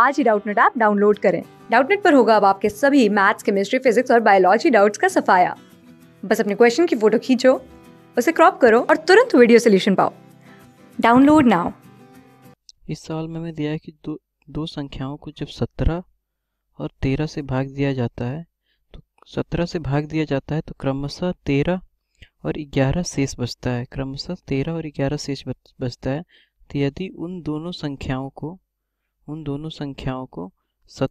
आज ही Doubtnut app download करें डाउटनेट पर होगा अब आपके सभी मैथ्स केमिस्ट्री फिजिक्स और बायोलॉजी डाउट्स का सफाया बस अपने क्वेश्चन की फोटो खींचो उसे क्रॉप करो और तुरंत वीडियो सोल्यूशन पाओ डाउनलोड नाउ इस सवाल में मैं दिया है कि दो दो संख्याओं को जब सत्रह और तेरह से भाग दिया जाता है तो सत्रह से भाग दिया जाता है तो क्रमशः तेरह और ग्यारह शेष बचता है क्रमशः तेरह और ग्यारह शेष बचता है तो यदि उन दोनों संख्याओं को उन दोनों संख्याओं को सत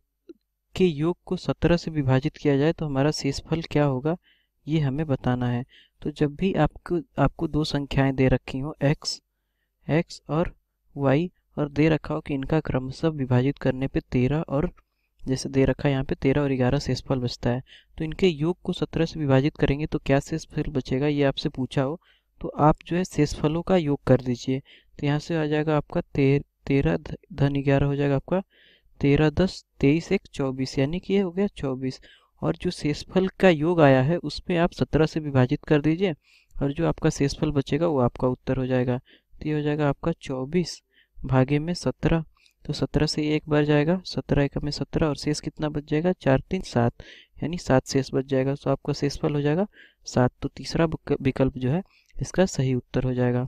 के योग को सत्रह से विभाजित किया जाए तो हमारा शेषफल क्या होगा ये हमें बताना है तो जब भी आपको आपको दो संख्याएं दे रखी हो x x और y और दे रखा हो कि इनका क्रमशः विभाजित करने पे तेरह और जैसे दे रखा है यहाँ पे तेरह और ग्यारह शेषफल बचता है तो इनके योग को सत्रह से विभाजित करेंगे तो क्या शेषफल बचेगा ये आपसे पूछा हो तो आप जो है शेषफलों का योग कर दीजिए तो यहाँ से आ जाएगा आपका तेरह तेरह धन ग्यारह हो जाएगा आपका तेरह दस तेईस एक चौबीस यानी कि ये हो गया चौबीस और जो शेषफल का योग आया है उसमें आप सत्रह से विभाजित कर दीजिए और जो आपका शेषफल बचेगा वो आपका उत्तर हो जाएगा तो ये हो जाएगा आपका चौबीस भागे में सत्रह तो सत्रह से एक बार जाएगा सत्रह एक में सत्रह और शेष कितना बच जाएगा चार तीन सात यानी सात शेष बच जाएगा तो आपका शेषफल हो जाएगा सात तो तीसरा विकल्प जो है इसका सही उत्तर हो जाएगा